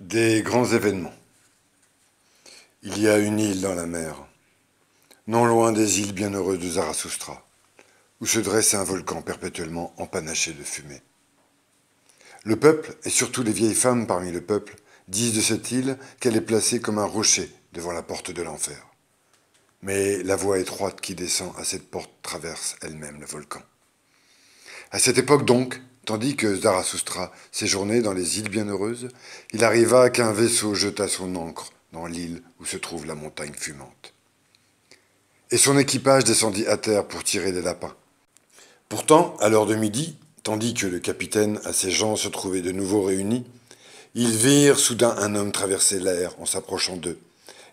Des grands événements. Il y a une île dans la mer, non loin des îles bienheureuses de Zarathustra, où se dresse un volcan perpétuellement empanaché de fumée. Le peuple, et surtout les vieilles femmes parmi le peuple, disent de cette île qu'elle est placée comme un rocher devant la porte de l'enfer. Mais la voie étroite qui descend à cette porte traverse elle-même le volcan. À cette époque donc, Tandis que Zarathustra séjournait dans les îles bienheureuses, il arriva qu'un vaisseau jeta son ancre dans l'île où se trouve la montagne fumante. Et son équipage descendit à terre pour tirer des lapins. Pourtant, à l'heure de midi, tandis que le capitaine et ses gens se trouvaient de nouveau réunis, ils virent soudain un homme traverser l'air en s'approchant d'eux,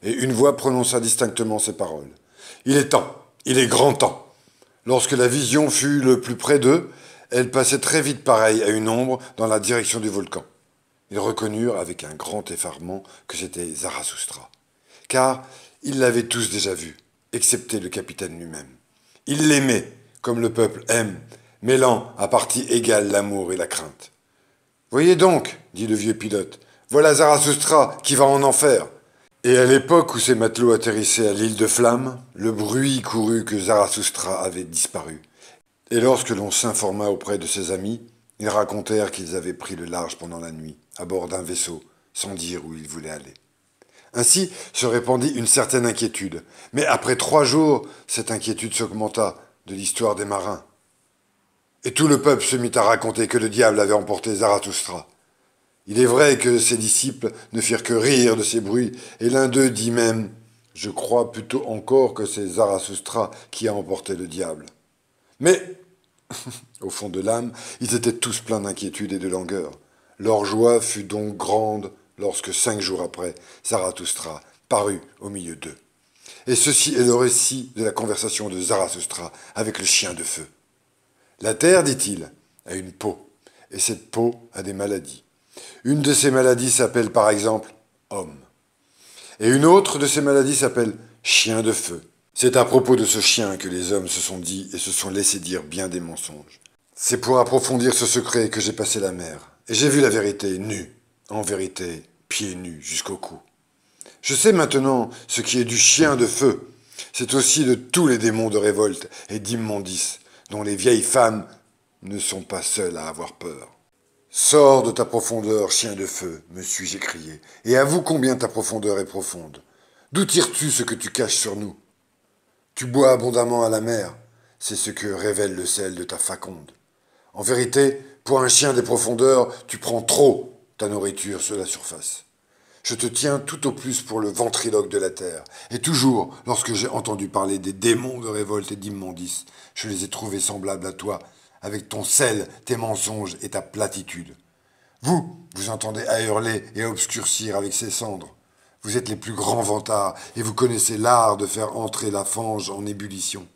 et une voix prononça distinctement ces paroles. Il est temps, il est grand temps. Lorsque la vision fut le plus près d'eux, elle passait très vite pareille à une ombre dans la direction du volcan. Ils reconnurent avec un grand effarement que c'était Zarathustra, car ils l'avaient tous déjà vu, excepté le capitaine lui-même. Il l'aimait, comme le peuple aime, mêlant à partie égale l'amour et la crainte. Voyez donc, dit le vieux pilote, voilà Zarathustra qui va en enfer. Et à l'époque où ces matelots atterrissaient à l'île de Flamme, le bruit courut que Zarathustra avait disparu. Et lorsque l'on s'informa auprès de ses amis, ils racontèrent qu'ils avaient pris le large pendant la nuit, à bord d'un vaisseau, sans dire où ils voulaient aller. Ainsi se répandit une certaine inquiétude, mais après trois jours, cette inquiétude s'augmenta de l'histoire des marins. Et tout le peuple se mit à raconter que le diable avait emporté Zarathustra. Il est vrai que ses disciples ne firent que rire de ces bruits, et l'un d'eux dit même Je crois plutôt encore que c'est Zarathustra qui a emporté le diable. Mais, au fond de l'âme, ils étaient tous pleins d'inquiétude et de langueur. Leur joie fut donc grande lorsque, cinq jours après, Zarathustra parut au milieu d'eux. Et ceci est le récit de la conversation de Zarathustra avec le chien de feu. La terre, dit-il, a une peau, et cette peau a des maladies. Une de ces maladies s'appelle par exemple homme, et une autre de ces maladies s'appelle chien de feu, c'est à propos de ce chien que les hommes se sont dit et se sont laissés dire bien des mensonges. C'est pour approfondir ce secret que j'ai passé la mer, et j'ai vu la vérité nue, en vérité, pieds nus jusqu'au cou. Je sais maintenant ce qui est du chien de feu, c'est aussi de tous les démons de révolte et d'immondice, dont les vieilles femmes ne sont pas seules à avoir peur. Sors de ta profondeur, chien de feu, me suis-je écrié, et avoue combien ta profondeur est profonde. D'où tires-tu ce que tu caches sur nous tu bois abondamment à la mer, c'est ce que révèle le sel de ta faconde. En vérité, pour un chien des profondeurs, tu prends trop ta nourriture sur la surface. Je te tiens tout au plus pour le ventriloque de la terre. Et toujours, lorsque j'ai entendu parler des démons de révolte et d'immondice, je les ai trouvés semblables à toi, avec ton sel, tes mensonges et ta platitude. Vous, vous entendez à hurler et à obscurcir avec ces cendres. Vous êtes les plus grands vantards et vous connaissez l'art de faire entrer la fange en ébullition.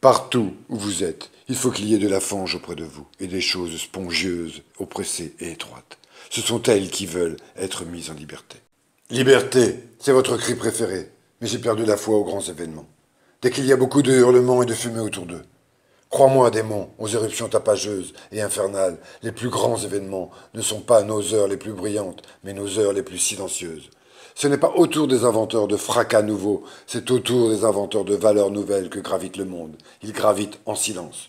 Partout où vous êtes, il faut qu'il y ait de la fange auprès de vous et des choses spongieuses, oppressées et étroites. Ce sont elles qui veulent être mises en liberté. Liberté, c'est votre cri préféré, mais j'ai perdu la foi aux grands événements. Dès qu'il y a beaucoup de hurlements et de fumée autour d'eux. Crois-moi, démons, aux éruptions tapageuses et infernales, les plus grands événements ne sont pas nos heures les plus brillantes, mais nos heures les plus silencieuses. Ce n'est pas autour des inventeurs de fracas nouveaux, c'est autour des inventeurs de valeurs nouvelles que gravite le monde. Ils gravitent en silence.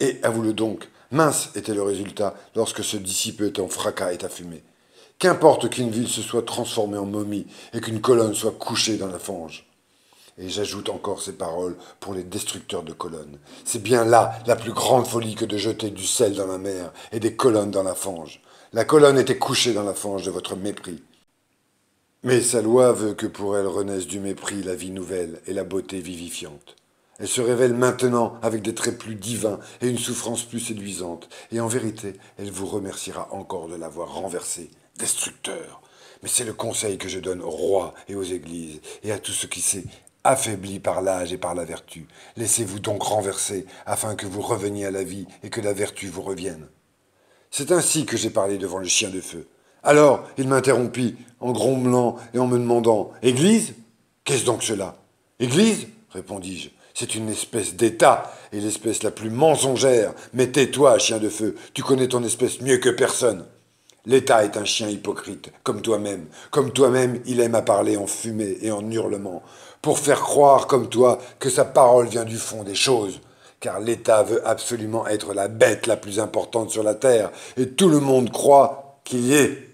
Et avoue-le donc, mince était le résultat lorsque ce dissipé en fracas et affumé. Qu'importe qu'une ville se soit transformée en momie et qu'une colonne soit couchée dans la fange. Et j'ajoute encore ces paroles pour les destructeurs de colonnes. C'est bien là la plus grande folie que de jeter du sel dans la mer et des colonnes dans la fange. La colonne était couchée dans la fange de votre mépris. Mais sa loi veut que pour elle renaisse du mépris la vie nouvelle et la beauté vivifiante. Elle se révèle maintenant avec des traits plus divins et une souffrance plus séduisante, et en vérité, elle vous remerciera encore de l'avoir renversée, destructeur. Mais c'est le conseil que je donne au roi et aux églises, et à tout ce qui s'est affaibli par l'âge et par la vertu. Laissez-vous donc renverser, afin que vous reveniez à la vie et que la vertu vous revienne. C'est ainsi que j'ai parlé devant le chien de feu. Alors il m'interrompit en grommelant et en me demandant Église Qu'est-ce donc cela Église répondis-je. C'est une espèce d'État, et l'espèce la plus mensongère. Mais tais-toi, chien de feu, tu connais ton espèce mieux que personne. L'État est un chien hypocrite, comme toi-même. Comme toi-même, il aime à parler en fumée et en hurlement, pour faire croire, comme toi, que sa parole vient du fond des choses. Car l'État veut absolument être la bête la plus importante sur la terre, et tout le monde croit qu'il y est.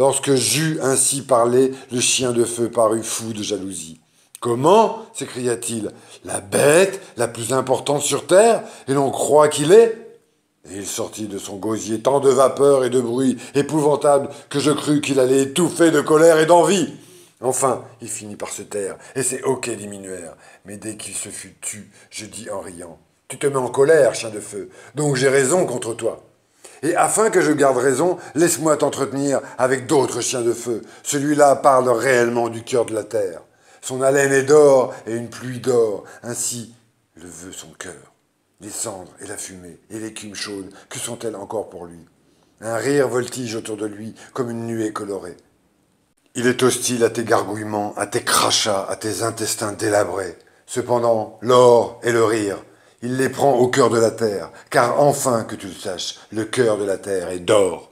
Lorsque j'eus ainsi parlé, le chien de feu parut fou de jalousie. Comment s'écria-t-il. La bête la plus importante sur terre, et l'on croit qu'il est Et il sortit de son gosier tant de vapeur et de bruit épouvantable que je crus qu'il allait étouffer de colère et d'envie. Enfin, il finit par se taire, et ses hoquets diminuèrent. Mais dès qu'il se fut tu, je dis en riant Tu te mets en colère, chien de feu, donc j'ai raison contre toi. Et afin que je garde raison, laisse-moi t'entretenir avec d'autres chiens de feu. Celui-là parle réellement du cœur de la terre. Son haleine est d'or et une pluie d'or. Ainsi le veut son cœur. Les cendres et la fumée et l'écume chaude, que sont-elles encore pour lui Un rire voltige autour de lui comme une nuée colorée. Il est hostile à tes gargouillements, à tes crachats, à tes intestins délabrés. Cependant, l'or et le rire il les prend au cœur de la terre, car enfin que tu le saches, le cœur de la terre est d'or.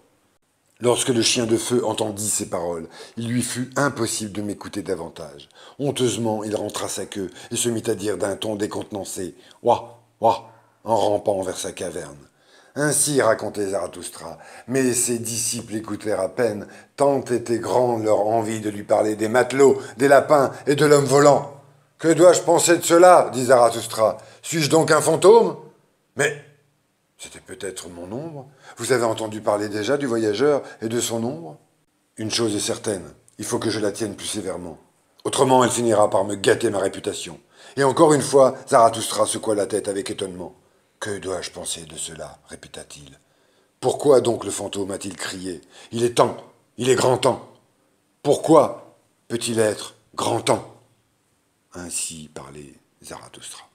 Lorsque le chien de feu entendit ces paroles, il lui fut impossible de m'écouter davantage. Honteusement, il rentra sa queue et se mit à dire d'un ton décontenancé Ouah, ouah en rampant vers sa caverne. Ainsi racontait Zarathustra, mais ses disciples écoutèrent à peine, tant était grande leur envie de lui parler des matelots, des lapins et de l'homme volant. Que dois-je penser de cela dit Zarathustra. Suis-je donc un fantôme Mais c'était peut-être mon ombre. Vous avez entendu parler déjà du voyageur et de son ombre Une chose est certaine, il faut que je la tienne plus sévèrement. Autrement, elle finira par me gâter ma réputation. Et encore une fois, Zarathustra secoua la tête avec étonnement. Que dois-je penser de cela répéta-t-il. Pourquoi donc le fantôme a-t-il crié Il est temps, il est grand temps. Pourquoi peut-il être grand temps ainsi parlait Zarathustra.